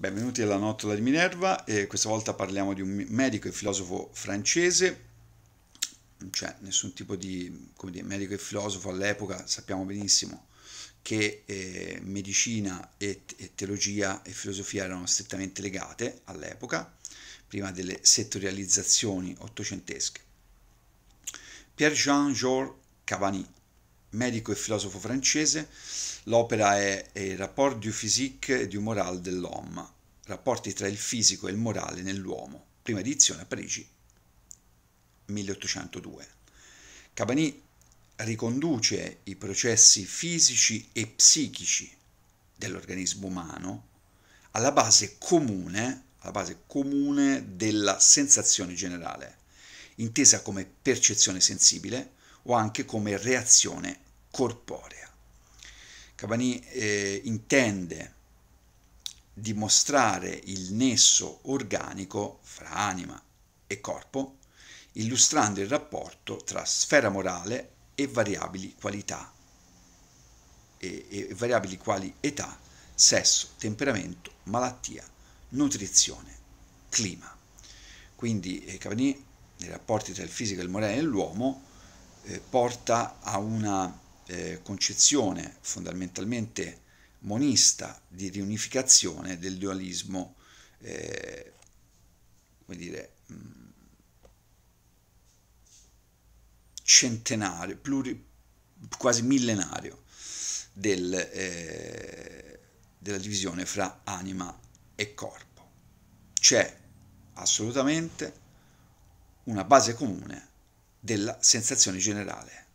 Benvenuti alla Nottola di Minerva e questa volta parliamo di un medico e filosofo francese, non c'è cioè, nessun tipo di dire, medico e filosofo all'epoca, sappiamo benissimo che eh, medicina e, e, teologia e filosofia erano strettamente legate all'epoca, prima delle settorializzazioni ottocentesche. Pierre-Jean-Georges Cavani medico e filosofo francese, l'opera è, è Rapport du physique et du moral de l'homme, rapporti tra il fisico e il morale nell'uomo, prima edizione a Parigi 1802. Cabanis riconduce i processi fisici e psichici dell'organismo umano alla base comune, alla base comune della sensazione generale, intesa come percezione sensibile o anche come reazione corporea. Cavani eh, intende dimostrare il nesso organico fra anima e corpo, illustrando il rapporto tra sfera morale e variabili qualità, e, e variabili quali età, sesso, temperamento, malattia, nutrizione, clima. Quindi eh, Cavani, nei rapporti tra il fisico e il morale nell'uomo, eh, porta a una eh, concezione fondamentalmente monista di riunificazione del dualismo, eh, come dire, mm, centenario, pluri, quasi millenario del, eh, della divisione fra anima e corpo. C'è assolutamente una base comune della sensazione generale.